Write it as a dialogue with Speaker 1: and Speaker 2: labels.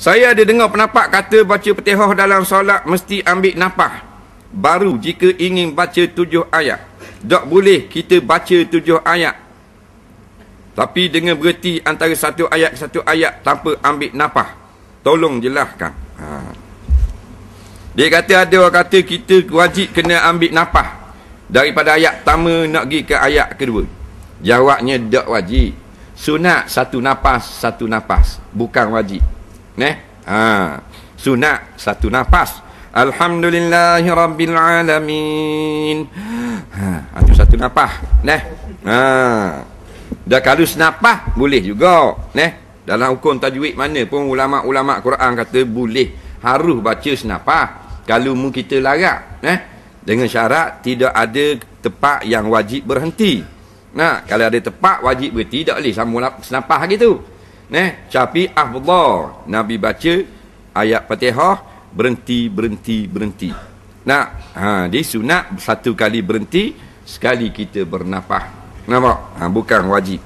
Speaker 1: Saya ada dengar pendapat kata baca petihah dalam solat mesti ambil nafah. Baru jika ingin baca tujuh ayat. Tak boleh kita baca tujuh ayat. Tapi dengan berhenti antara satu ayat ke satu ayat tanpa ambil nafah. Tolong jelaskan. Ha. Dia kata ada orang kata kita wajib kena ambil nafah. Daripada ayat pertama nak pergi ke ayat kedua. Jawabnya tak wajib. Sunat satu nafas, satu nafas. Bukan wajib ne ha sunat satu nafas alhamdulillahirabbilalamin ha itu satu nafas ne ha dah kalau senapah boleh juga ne dalam hukum tajwid mana pun ulama-ulama Quran kata boleh harus baca senapah kalau mu kita larat ne dengan syarat tidak ada tempat yang wajib berhenti. Nah, kalau ada tempat wajib berhenti tak boleh sama senapah gitu ne tapi afdal nabi baca ayat fatihah berhenti berhenti berhenti nak ha di sunat satu kali berhenti sekali kita bernafas nampak ha, bukan wajib